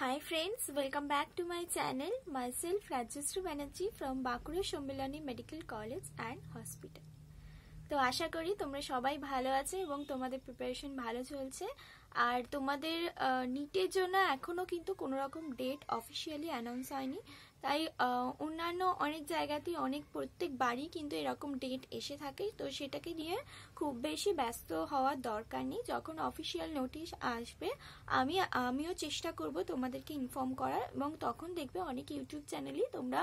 Hi friends, welcome back to my channel. Myself Rajeshri Banerjee from Bakura Shombelani Medical College and Hospital. তো আশা করি তোমরা সবাই ভালো আছে এবং তোমাদের প্রিপারেশন ভালো চলছে আর তোমাদের নিটের জন্য এখনও কিন্তু কোনো রকম ডেট অফিসিয়ালি অ্যানাউন্স হয়নি তাই অন্যান্য অনেক জায়গাতেই অনেক প্রত্যেক বাড়ি কিন্তু এরকম ডেট এসে থাকে তো সেটাকে নিয়ে খুব বেশি ব্যস্ত হওয়ার দরকার নেই যখন অফিসিয়াল নোটিশ আসবে আমি আমিও চেষ্টা করব তোমাদেরকে ইনফর্ম করার এবং তখন দেখবে অনেক ইউটিউব চ্যানেলই তোমরা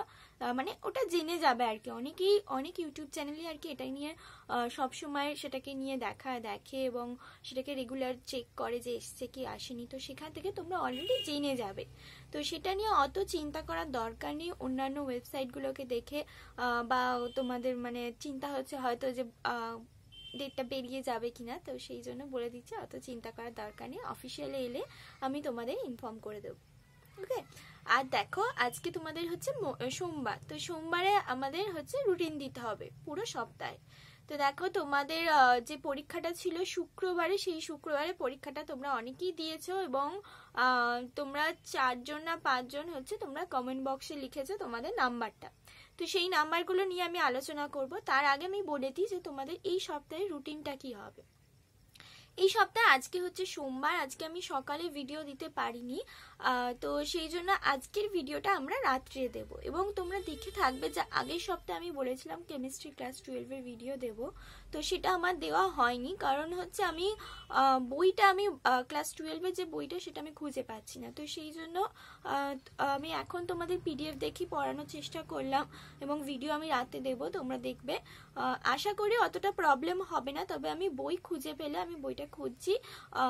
মানে ওটা জেনে যাবে আর কি অনেকেই অনেক ইউটিউব চ্যানেলই আর কি এটা নিয়ে সবসময় সেটাকে নিয়ে দেখা দেখে এবং সেটাকে রেগুলার চেক করে যে এসছে কি আসেনি তো সেখান থেকে তোমরা অলরেডি জেনে যাবে তো সেটা নিয়ে অত চিন্তা করার দরকার নেই অন্যান্য ওয়েবসাইটগুলোকে দেখে বা তোমাদের মানে চিন্তা হচ্ছে হয়তো যে ডেটটা বেরিয়ে যাবে কিনা তো সেই জন্য বলে দিচ্ছি অত চিন্তা করার দরকার নেই অফিসিয়ালে এলে আমি তোমাদের ইনফর্ম করে দেবো ওকে আর দেখো আজকে তোমাদের হচ্ছে সোমবার তো সোমবারে আমাদের হচ্ছে রুটিন দিতে হবে পুরো সপ্তাহে তো দেখো তোমাদের যে পরীক্ষাটা ছিল শুক্রবারে সেই শুক্রবারে পরীক্ষাটা তোমরা অনেকেই দিয়েছ এবং তোমরা চারজন না পাঁচজন হচ্ছে তোমরা কমেন্ট বক্সে লিখেছো তোমাদের নাম্বারটা তো সেই নাম্বারগুলো নিয়ে আমি আলোচনা করব তার আগে আমি বলে দিই যে তোমাদের এই সপ্তাহের রুটিনটা কি হবে এই সপ্তাহে আজকে হচ্ছে সোমবার আজকে আমি সকালে ভিডিও দিতে পারিনি তো সেই জন্য আজকের ভিডিওটা আমরা রাত্রে দেব এবং তোমরা দেখে থাকবে যে আগের সপ্তাহে আমি বলেছিলাম কেমিস্ট্রি ক্লাস টুয়েলভের ভিডিও দেব তো সেটা আমার দেওয়া হয়নি কারণ হচ্ছে আমি বইটা আমি ক্লাস টুয়েলভের যে বইটা সেটা আমি খুঁজে পাচ্ছি না তো সেই জন্য আমি এখন তোমাদের পিডিএফ দেখি পড়ানোর চেষ্টা করলাম এবং ভিডিও আমি রাতে দেব তোমরা দেখবে আশা করি অতটা প্রবলেম হবে না তবে আমি বই খুঁজে পেলে আমি বইটা খুঁজছি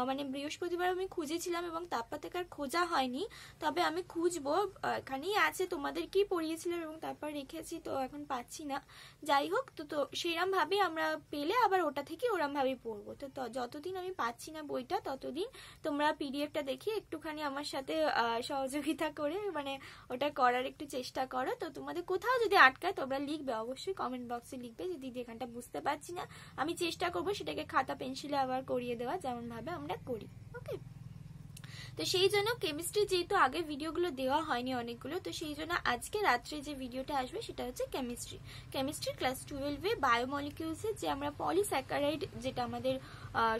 মানে বৃহস্পতিবার আমি খুঁজেছিলাম এবং তারপর থেকে আর খোঁজা হয়নি তবে আমি খুঁজবো এখানেই আছে তোমাদের কি পড়িয়েছিলাম এবং তারপর রেখেছি তো এখন পাচ্ছি না যাই হোক তো তো সেরমভাবেই আমরা পেলে আবার ওটা থেকে ভাবে পড়বো তো যতদিন আমি পাচ্ছি না বইটা ততদিন তোমরা পিডিএফটা দেখে একটুখানি আমার সাথে সহযোগিতা করে মানে ওটা করার একটু চেষ্টা করো তো তোমাদের কোথাও যদি আটকায় তোমরা লিখবে অবশ্যই কমেন্ট বক্সে লিখবে যে দিদি এখানটা বুঝতে পারছি না আমি চেষ্টা করব সেটাকে খাতা পেন্সিলে আবার করিয়ে দেওয়া যেমনভাবে আমরা করি ওকে তো সেই জন্য কেমিস্ট্রি যেহেতু আগে ভিডিওগুলো দেওয়া হয়নি অনেকগুলো তো সেই জন্য আজকে রাত্রে যে ভিডিওটা আসবে সেটা হচ্ছে কেমিস্ট্রি কেমিস্ট্রি ক্লাস টুয়েলভে বায়োমলিকিউলসে যে আমরা পলিস্যাকারাইড যেটা আমাদের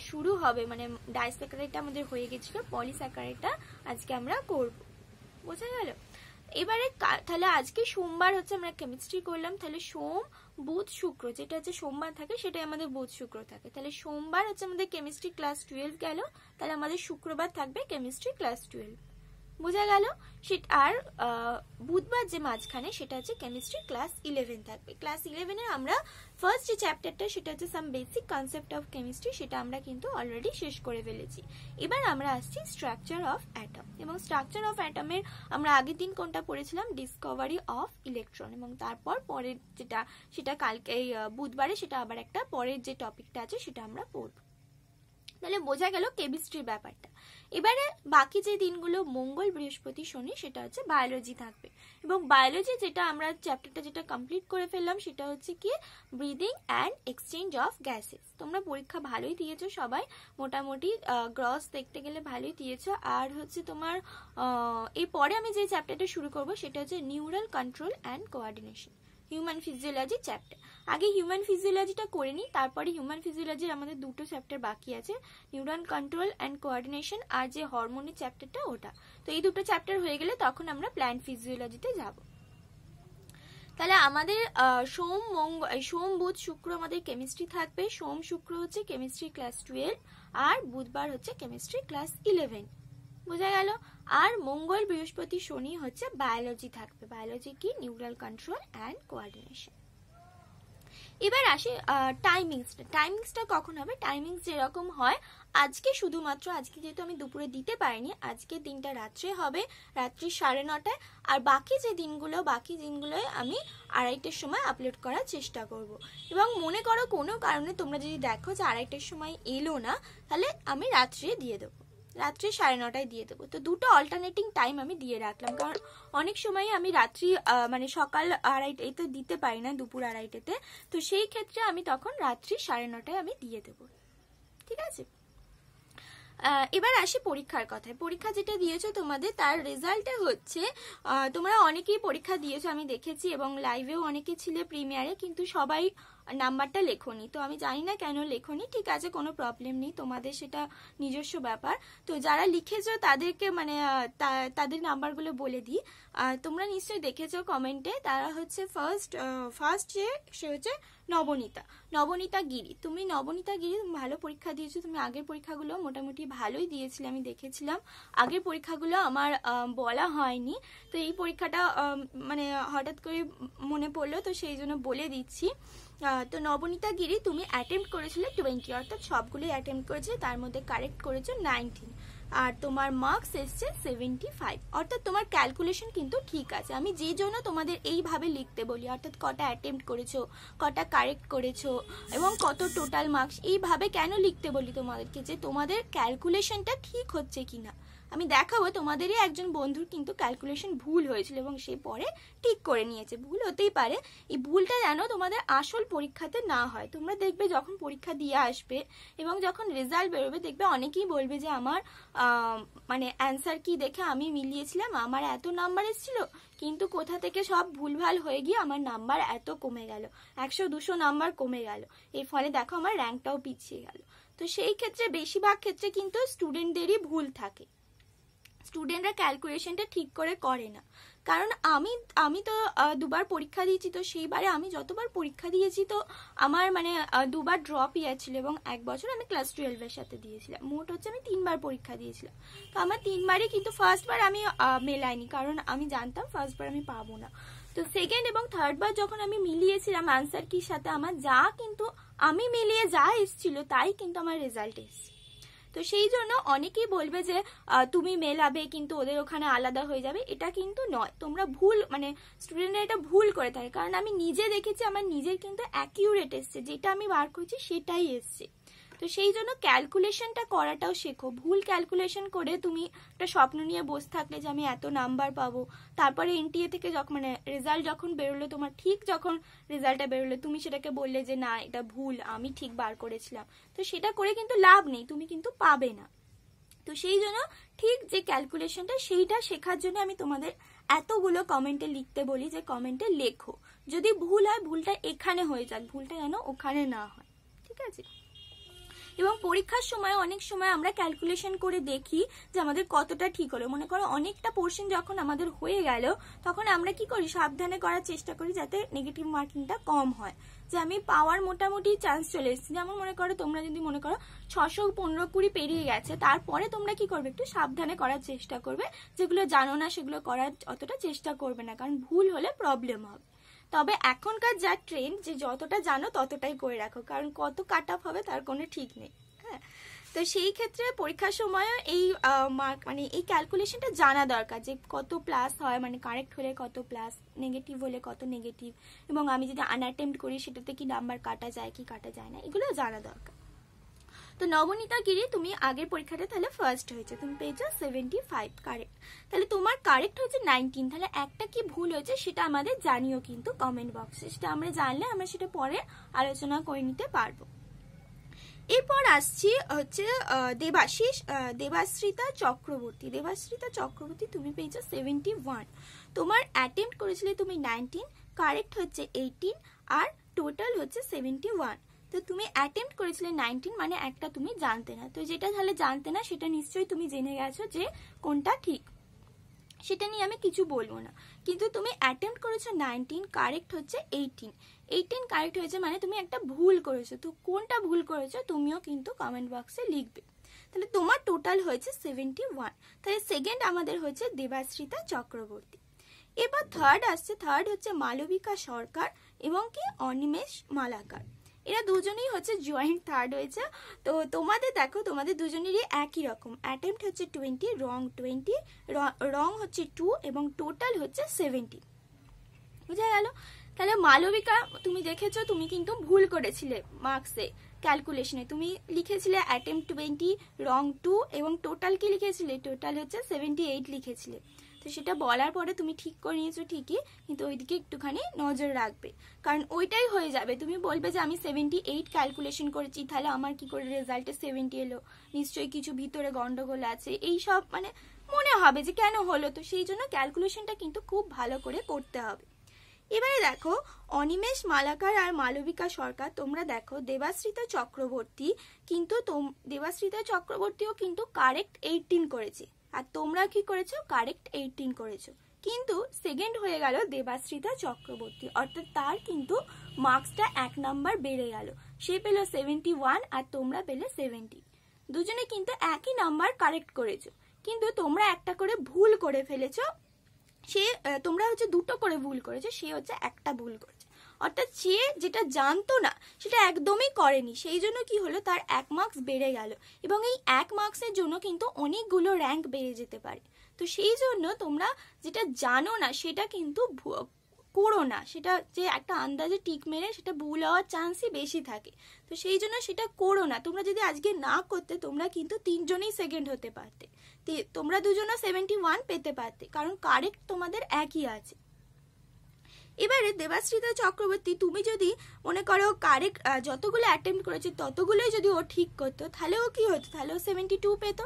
শুরু হবে মানে ডাইস্যাকারাইডটা আমাদের হয়ে গেছিলো পলিস্যাকারাইডটা আজকে আমরা করব বোঝা গেল এবারে তাহলে আজকে সোমবার হচ্ছে আমরা কেমিস্ট্রি করলাম তাহলে সোম বুধ শুক্র যেটা হচ্ছে সোমবার থাকে সেটাই আমাদের বুধ শুক্র থাকে তাহলে সোমবার হচ্ছে আমাদের কেমিস্ট্রি ক্লাস টুয়েলভ গেল তাহলে আমাদের শুক্রবার থাকবে কেমিস্ট্রি ক্লাস টুয়েলভ বোঝা গেল সেটা আর বুধবার যে মাঝখানে সেটা হচ্ছে কেমিস্ট্রি ক্লাস ইলেভেন থাকবে ক্লাস ইলেভেনে আমরা ফার্স্ট যে চ্যাপ্টারটা সেটা হচ্ছে some basic concept of chemistry সেটা আমরা কিন্তু অলরেডি শেষ করে ফেলেছি এবার আমরা আসছি স্ট্রাকচার অফ অ্যাটম এবং স্ট্রাকচার অফ অ্যাটমের আমরা আগের দিন কোনটা পড়েছিলাম ডিসকভারি অফ ইলেকট্রন এবং তারপর পরের যেটা সেটা কালকে বুধবারে সেটা আবার একটা পরের যে টপিকটা আছে সেটা আমরা পড়বো তাহলে বোঝা গেল কেমিস্ট্রির ব্যাপারটা এবারে বাকি যে দিনগুলো মঙ্গল বৃহস্পতি শনি সেটা হচ্ছে বায়োলজি থাকবে এবং বায়োলজি যেটা আমরা চ্যাপ্টারটা যেটা কমপ্লিট করে ফেললাম সেটা হচ্ছে কি breathing and exchange of gases তোমরা পরীক্ষা ভালোই দিয়েছো সবাই মোটামুটি গ্রস দেখতে গেলে ভালোই দিয়েছো আর হচ্ছে তোমার এরপরে আমি যে চ্যাপ্টারটা শুরু করব সেটা হচ্ছে neural control and coordination human physiology chapter আগে হিউম্যান ফিজিওলজিটা করে নিই তারপরে হিউম্যান ফিজিওলজির আমাদের দুটো চ্যাপ্টার বাকি আছে নিউরন কন্ট্রোল অ্যান্ড কোঅর্ডিনেশন আর যে হরমোনের চ্যাপ্টারটা ওটা তো এই দুটো চ্যাপ্টার হয়ে গেলে তখন আমরা প্ল্যান্ট ফিজিওলজিতে যাব তাহলে আমাদের সোম মঙ্গ সোম বুধ শুক্র আমাদের কেমিস্ট্রি থাকবে সোম শুক্র হচ্ছে কেমিস্ট্রি ক্লাস টুয়েলভ আর বুধবার হচ্ছে কেমিস্ট্রি ক্লাস ইলেভেন বোঝা গেল আর মঙ্গল বৃহস্পতি শনি হচ্ছে বায়োলজি থাকবে বায়োলজি কি নিউরাল কন্ট্রোল অ্যান্ড কোঅর্ডিনেশন এবার আসি টাইমিংসটা টাইমিংসটা কখন হবে টাইমিংস যেরকম হয় আজকে শুধুমাত্র আজকে যেহেতু আমি দুপুরে দিতে পারিনি আজকে দিনটা রাত্রে হবে রাত্রি সাড়ে নটায় আর বাকি যে দিনগুলো বাকি দিনগুলোয় আমি আড়াইটের সময় আপলোড করার চেষ্টা করব। এবং মনে করো কোনো কারণে তোমরা যদি দেখো যে আড়াইটের সময় এলো না তাহলে আমি রাত্রে দিয়ে দেবো রাত্রি সাড়ে নটায় দিয়ে দেবো তো দুটো অল্টারনেটিং টাইম আমি দিয়ে রাখলাম কারণ অনেক সময় আমি রাত্রি মানে সকাল আড়াইটায় তো দিতে পারি না দুপুর আড়াইটেতে তো সেই ক্ষেত্রে আমি তখন রাত্রি সাড়ে নটায় আমি দিয়ে দেবো ঠিক আছে এবার আসি পরীক্ষার কথায় পরীক্ষা যেটা দিয়েছো তোমাদের তার রেজাল্টটা হচ্ছে তোমরা অনেকেই পরীক্ষা দিয়েছো আমি দেখেছি এবং লাইভেও অনেকে ছিলে প্রিমিয়ারে কিন্তু সবাই নাম্বারটা লেখনি তো আমি জানি না কেন লেখনি ঠিক আছে কোনো প্রবলেম নেই তোমাদের সেটা নিজস্ব ব্যাপার তো যারা লিখেছো তাদেরকে মানে তাদের নাম্বারগুলো বলে দিই তোমরা নিশ্চয়ই দেখেছো কমেন্টে তারা হচ্ছে ফার্স্ট ফার্স্ট যে সে হচ্ছে নবনীতা নবনীতা গিরি তুমি নবনীতা গিরি তুমি ভালো পরীক্ষা দিয়েছো তুমি আগের পরীক্ষাগুলো মোটামুটি ভালোই দিয়েছিলে আমি দেখেছিলাম আগের পরীক্ষাগুলো আমার বলা হয়নি তো এই পরীক্ষাটা মানে হঠাৎ করে মনে পড়লো তো সেই জন্য বলে দিচ্ছি তো নবনীতা গিরি তুমি অ্যাটেম্প্ট করেছিলে টোয়েন্টি অর্থাৎ সবগুলোই অ্যাটেম্প্ট করেছিলে তার মধ্যে কারেক্ট করেছো নাইনটিন আর তোমার মার্কস এসছে সেভেন্টি ফাইভ অর্থাৎ তোমার ক্যালকুলেশন কিন্তু ঠিক আছে আমি যে জন্য তোমাদের এইভাবে লিখতে বলি অর্থাৎ কটা অ্যাটেম্প্ট করেছো কটা কারেক্ট করেছো এবং কত টোটাল মার্কস এইভাবে কেন লিখতে বলি তোমাদেরকে যে তোমাদের ক্যালকুলেশনটা ঠিক হচ্ছে কিনা আমি দেখাবো তোমাদেরই একজন বন্ধুর কিন্তু ক্যালকুলেশন ভুল হয়েছিল এবং সে পরে ঠিক করে নিয়েছে ভুল হতেই পারে এই ভুলটা যেন তোমাদের আসল পরীক্ষাতে না হয় তোমরা দেখবে যখন পরীক্ষা দিয়ে আসবে এবং যখন রেজাল্ট বেরোবে দেখবে অনেকেই বলবে যে আমার মানে অ্যান্সার কি দেখে আমি মিলিয়েছিলাম আমার এত নাম্বার এসেছিল কিন্তু কোথা থেকে সব ভুলভাল হয়ে গিয়ে আমার নাম্বার এত কমে গেল একশো দুশো নাম্বার কমে গেল এর ফলে দেখো আমার র্যাঙ্কটাও পিছিয়ে গেল তো সেই ক্ষেত্রে বেশিরভাগ ক্ষেত্রে কিন্তু স্টুডেন্টদেরই ভুল থাকে স্টুডেন্টরা ক্যালকুলেশনটা ঠিক করে করে না কারণ আমি আমি তো দুবার পরীক্ষা দিয়েছি তো সেইবারে আমি যতবার পরীক্ষা দিয়েছি তো আমার মানে দুবার ড্রপ ইয়েছিল এবং এক বছর আমি ক্লাস টুয়েলভের সাথে দিয়েছিলাম মোট হচ্ছে আমি তিনবার পরীক্ষা দিয়েছিলাম তো আমার তিনবারই কিন্তু ফার্স্টবার আমি মেলাইনি কারণ আমি জানতাম ফার্স্টবার আমি পাবো না তো সেকেন্ড এবং থার্ডবার যখন আমি মিলিয়েছিলাম আনসার কির সাথে আমার যা কিন্তু আমি মিলিয়ে যা এসছিল তাই কিন্তু আমার রেজাল্ট এসছে তো সেই জন্য অনেকেই বলবে যে তুমি মেলাবে কিন্তু ওদের ওখানে আলাদা হয়ে যাবে এটা কিন্তু নয় তোমরা ভুল মানে স্টুডেন্টরা এটা ভুল করে থাকে কারণ আমি নিজে দেখেছি আমার নিজের কিন্তু অ্যাকিউরেট এসছে যেটা আমি বার করছি সেটাই এসছে তো সেই জন্য ক্যালকুলেশনটা করাটাও শেখো ভুল ক্যালকুলেশন করে তুমি একটা স্বপ্ন নিয়ে বসে থাকলে যে আমি এত নাম্বার পাবো তারপরে এনটিএ থেকে যখন মানে রেজাল্ট যখন বেরোলো তোমার ঠিক যখন রেজাল্টটা বেরোলো তুমি সেটাকে বললে যে না এটা ভুল আমি ঠিক বার করেছিলাম তো সেটা করে কিন্তু লাভ নেই তুমি কিন্তু পাবে না তো সেই জন্য ঠিক যে ক্যালকুলেশনটা সেইটা শেখার জন্য আমি তোমাদের এতগুলো কমেন্টে লিখতে বলি যে কমেন্টে লেখো যদি ভুল হয় ভুলটা এখানে হয়ে যাক ভুলটা যেন ওখানে না হয় ঠিক আছে এবং পরীক্ষার সময় অনেক সময় আমরা ক্যালকুলেশন করে দেখি যে আমাদের কতটা ঠিক হলো মনে করো অনেকটা পোর্শন যখন আমাদের হয়ে গেল তখন আমরা কি করি সাবধানে করার চেষ্টা করি যাতে নেগেটিভ মার্কিংটা কম হয় যে আমি পাওয়ার মোটামুটি চান্স চলে এসেছি যেমন মনে করো তোমরা যদি মনে করো ছশো পনেরো কুড়ি পেরিয়ে গেছে তারপরে তোমরা কি করবে একটু সাবধানে করার চেষ্টা করবে যেগুলো জানো না সেগুলো করার অতটা চেষ্টা করবে না কারণ ভুল হলে প্রবলেম হবে তবে এখনকার যা ট্রেন্ড যে যতটা জানো ততটাই করে রাখো কারণ কত কাট আপ হবে তার কোনো ঠিক নেই হ্যাঁ তো সেই ক্ষেত্রে পরীক্ষার সময় এই মার্ক মানে এই ক্যালকুলেশনটা জানা দরকার যে কত প্লাস হয় মানে কারেক্ট হলে কত প্লাস নেগেটিভ হলে কত নেগেটিভ এবং আমি যদি আনঅ্যাটেম্প্ট করি সেটাতে কি নাম্বার কাটা যায় কি কাটা যায় না এগুলো জানা দরকার তো নবনীতা গিরি তুমি আগের পরীক্ষাটা তাহলে ফার্স্ট হয়েছে তুমি পেয়েছো সেভেন্টি ফাইভ কারেক্ট তাহলে তোমার কারেক্ট হয়েছে নাইনটিন তাহলে একটা কি ভুল হয়েছে সেটা আমাদের জানিও কিন্তু কমেন্ট বক্সে সেটা আমরা জানলে আমরা সেটা পরে আলোচনা করে নিতে পারবো এরপর আসছি হচ্ছে দেবাশিস দেবাশ্রিতা চক্রবর্তী দেবাশ্রিতা চক্রবর্তী তুমি পেয়েছো সেভেন্টি ওয়ান তোমার অ্যাটেম্প্ট করেছিলে তুমি নাইনটিন কারেক্ট হচ্ছে এইটিন আর টোটাল হচ্ছে সেভেন্টি ওয়ান তো তুমি অ্যাটেম্প করেছিলে নাইনটিন মানে একটা তুমি জানতে না তো যেটা তাহলে জানতে না সেটা নিশ্চয়ই তুমি জেনে গেছো যে কোনটা ঠিক সেটা নিয়ে আমি কিছু বলবো না কিন্তু তুমি অ্যাটেম্প করেছো নাইনটিন কারেক্ট হচ্ছে এইটিন এইটিন কারেক্ট হয়েছে মানে তুমি একটা ভুল করেছো তো কোনটা ভুল করেছো তুমিও কিন্তু কমেন্ট বক্সে লিখবে তাহলে তোমার টোটাল হয়েছে সেভেন্টি ওয়ান তাহলে সেকেন্ড আমাদের হচ্ছে দেবাশ্রিতা চক্রবর্তী এবার থার্ড আসছে থার্ড হচ্ছে মালবিকা সরকার এবং কি অনিমেষ মালাকার এরা দুজনেই হচ্ছে জয়েন্ট থার্ড হয়েছে তো তোমাদের দেখো তোমাদের দুজনেরই একই রকম অ্যাটেম্পট হচ্ছে টোয়েন্টি রং টোয়েন্টি রং হচ্ছে টু এবং টোটাল হচ্ছে সেভেন্টি বুঝা গেল তাহলে মালবিকা তুমি দেখেছো তুমি কিন্তু ভুল করেছিলে মার্কসে ক্যালকুলেশনে তুমি লিখেছিলে অ্যাটেম্প টোয়েন্টি রং টু এবং টোটাল কি লিখেছিলে টোটাল হচ্ছে সেভেন্টি এইট লিখেছিলে তো সেটা বলার পরে তুমি ঠিক করে নিয়েছো ঠিকই কিন্তু ওইদিকে একটুখানি নজর রাখবে কারণ ওইটাই হয়ে যাবে তুমি বলবে যে আমি সেভেন্টি এইট ক্যালকুলেশন করেছি তাহলে আমার কি করে রেজাল্টে সেভেন্টি এলো নিশ্চয়ই কিছু ভিতরে গন্ডগোল আছে এই সব মানে মনে হবে যে কেন হলো তো সেই জন্য ক্যালকুলেশনটা কিন্তু খুব ভালো করে করতে হবে এবারে দেখো অনিমেষ মালাকার আর মালবিকা সরকার তোমরা দেখো দেবাশ্রিতা চক্রবর্তী কিন্তু দেবাশ্রিতা চক্রবর্তীও কিন্তু কারেক্ট এইটিন করেছে আর তোমরা কি করেছো কারেক্ট এইটিন করেছো কিন্তু সেকেন্ড হয়ে গেল দেবাশ্রিতা চক্রবর্তী অর্থাৎ তার কিন্তু মার্কসটা এক নাম্বার বেড়ে গেল সে পেল সেভেন্টি ওয়ান আর তোমরা পেলে সেভেন্টি দুজনে কিন্তু একই নাম্বার কারেক্ট করেছো কিন্তু তোমরা একটা করে ভুল করে ফেলেছো সে তোমরা হচ্ছে দুটো করে ভুল করেছো সে হচ্ছে একটা ভুল করেছে অর্থাৎ সে যেটা জানতো না সেটা একদমই করেনি সেই জন্য কি হলো তার এক মার্কস বেড়ে গেল এবং এই এক মার্কসের জন্য কিন্তু অনেকগুলো র্যাঙ্ক বেড়ে যেতে পারে তো সেই জন্য তোমরা যেটা জানো না সেটা কিন্তু করো না সেটা যে একটা আন্দাজে টিক মেরে সেটা ভুল হওয়ার চান্সই বেশি থাকে তো সেই জন্য সেটা করো না তোমরা যদি আজকে না করতে তোমরা কিন্তু তিনজনেই সেকেন্ড হতে পারতে তোমরা দুজনও সেভেন্টি ওয়ান পেতে পারতে কারণ কারেক্ট তোমাদের একই আছে এবারে দেবাশ্রিতা চক্রবর্তী তুমি যদি মনে করো কারেক্ট যতগুলো অ্যাটেম্প করেছে ততগুলোই যদি ও ঠিক করতো তাহলে ও কী হতো তাহলে ও সেভেন্টি টু পেতো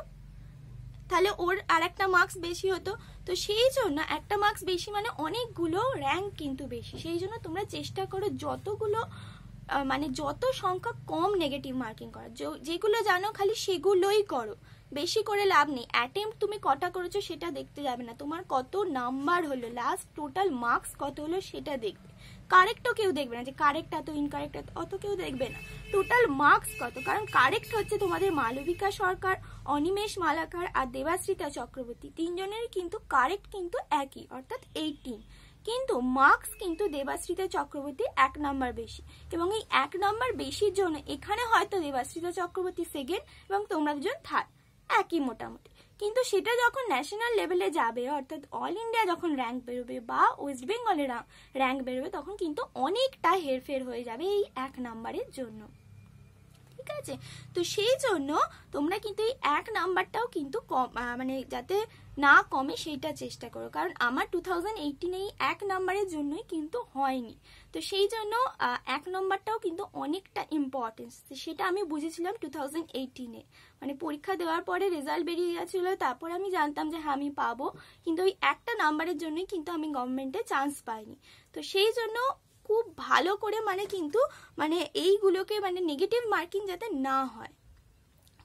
তাহলে ওর আর একটা মার্কস বেশি হতো তো সেই জন্য একটা মার্কস বেশি মানে অনেকগুলো র্যাঙ্ক কিন্তু বেশি সেই জন্য তোমরা চেষ্টা করো যতগুলো মানে যত সংখ্যা কম নেগেটিভ মার্কিং করা যেগুলো জানো খালি সেগুলোই করো বেশি করে লাভ নেই অ্যাটেম্প তুমি কটা করেছো সেটা দেখতে যাবে না তোমার কত নাম্বার হলো লাস্ট টোটাল মার্কস কত হলো সেটা দেখবে কারেক্টও কেউ দেখবে না যে কারেক্ট এত ইনকারেক্ট এত অত কেউ দেখবে না টোটাল মার্কস কত কারণ কারেক্ট হচ্ছে তোমাদের মালবিকা সরকার অনিমেষ মালাকার আর দেবাশ্রিতা চক্রবর্তী তিনজনের কিন্তু কারেক্ট কিন্তু একই অর্থাৎ এইটিন কিন্তু মার্কস কিন্তু দেবাশ্রিতা চক্রবর্তী এক নম্বর বেশি এবং এই এক নম্বর বেশির জন্য এখানে হয়তো দেবাশ্রিতা চক্রবর্তী সেকেন্ড এবং তোমরা দুজন থার্ড একই মোটামুটি কিন্তু সেটা যখন ন্যাশনাল লেভেলে যাবে অর্থাৎ অল ইন্ডিয়া যখন র্যাঙ্ক বেরোবে বা ওয়েস্ট বেঙ্গলের র্যাঙ্ক বেরোবে তখন কিন্তু অনেকটা হেরফের হয়ে যাবে এই এক নাম্বারের জন্য আছে তো সেই জন্য তোমরা কিন্তু এই এক নাম্বারটাও কিন্তু মানে যাতে না কমে সেইটা চেষ্টা করো কারণ আমার টু থাউজেন্ড এইটিনে এই এক নাম্বারের জন্যই কিন্তু হয়নি তো সেই জন্য এক নম্বরটাও কিন্তু অনেকটা ইম্পর্টেন্স সেটা আমি বুঝেছিলাম টু থাউজেন্ড এইটিনে মানে পরীক্ষা দেওয়ার পরে রেজাল্ট বেরিয়ে গেছিলো তারপর আমি জানতাম যে হ্যাঁ আমি পাবো কিন্তু ওই একটা নাম্বারের জন্যই কিন্তু আমি গভর্নমেন্টে চান্স পাইনি তো সেই জন্য খুব ভালো করে মানে কিন্তু মানে এইগুলোকে মানে নেগেটিভ মার্কিং যাতে না হয়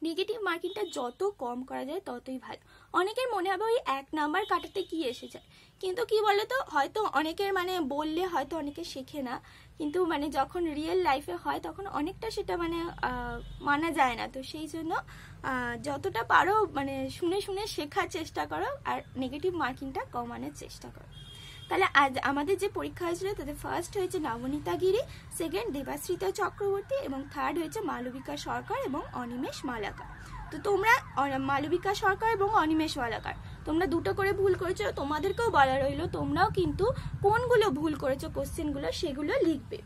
নেগেটিভ মার্কিংটা যত কম করা যায় ততই ভালো অনেকের মনে হবে ওই এক নাম্বার কাটাতে কি এসে যায় কিন্তু কি বলতো হয়তো অনেকের মানে বললে হয়তো অনেকে শেখে না কিন্তু মানে যখন রিয়েল লাইফে হয় তখন অনেকটা সেটা মানে মানা যায় না তো সেই জন্য যতটা পারো মানে শুনে শুনে শেখার চেষ্টা করো আর নেগেটিভ মার্কিংটা কমানোর চেষ্টা করো তাহলে আজ আমাদের যে পরীক্ষা হয়েছিল তাদের ফার্স্ট হয়েছে নবনীতা গিরি সেকেন্ড দেবাশ্রিতা চক্রবর্তী এবং থার্ড হয়েছে মালবিকা সরকার এবং অনিমেষ মালাকার তো তোমরা মালবিকা সরকার এবং অনিমেষ মালাকার তোমরা দুটো করে ভুল করেছো তোমাদেরকেও বলা রইল তোমরাও কিন্তু কোনগুলো ভুল করেছো কোশ্চেনগুলো সেগুলো লিখবে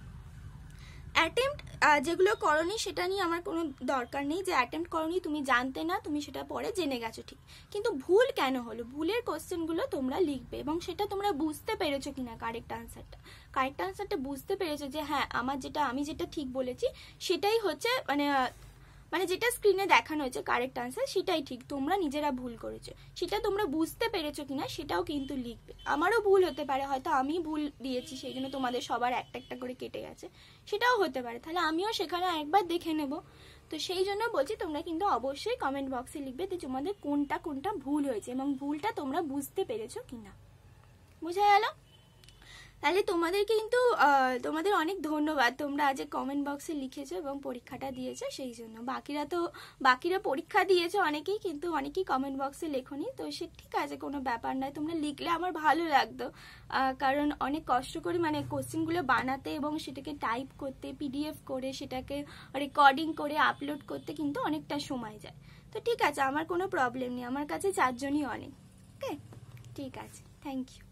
অ্যাটেম্পট যেগুলো করনি সেটা নিয়ে আমার কোনো দরকার নেই যে অ্যাটেম্পট করনি তুমি জানতে না তুমি সেটা পরে জেনে গেছো ঠিক কিন্তু ভুল কেন হলো ভুলের কোশ্চেনগুলো তোমরা লিখবে এবং সেটা তোমরা বুঝতে পেরেছো কি না কারেক্ট আনসারটা কারেক্ট আনসারটা বুঝতে পেরেছো যে হ্যাঁ আমার যেটা আমি যেটা ঠিক বলেছি সেটাই হচ্ছে মানে মানে যেটা স্ক্রিনে দেখানো হয়েছে কারেক্ট আনসার সেটাই ঠিক তোমরা নিজেরা ভুল করেছো সেটা তোমরা বুঝতে পেরেছো কিনা সেটাও কিন্তু লিখবে আমারও ভুল হতে পারে হয়তো আমি ভুল দিয়েছি সেই জন্য তোমাদের সবার একটা একটা করে কেটে গেছে সেটাও হতে পারে তাহলে আমিও সেখানে একবার দেখে নেব তো সেই জন্য বলছি তোমরা কিন্তু অবশ্যই কমেন্ট বক্সে লিখবে যে তোমাদের কোনটা কোনটা ভুল হয়েছে এবং ভুলটা তোমরা বুঝতে পেরেছো কিনা বুঝা গেল তাহলে তোমাদের কিন্তু তোমাদের অনেক ধন্যবাদ তোমরা আজ কমেন্ট বক্সে লিখেছো এবং পরীক্ষাটা দিয়েছো সেই জন্য বাকিরা তো বাকিরা পরীক্ষা দিয়েছো অনেকেই কিন্তু অনেকেই কমেন্ট বক্সে লেখনি তো সে ঠিক আছে কোনো ব্যাপার নয় তোমরা লিখলে আমার ভালো লাগতো কারণ অনেক কষ্ট করে মানে কোশ্চেনগুলো বানাতে এবং সেটাকে টাইপ করতে পিডিএফ করে সেটাকে রেকর্ডিং করে আপলোড করতে কিন্তু অনেকটা সময় যায় তো ঠিক আছে আমার কোনো প্রবলেম নেই আমার কাছে চারজনই অনেক ওকে ঠিক আছে থ্যাংক ইউ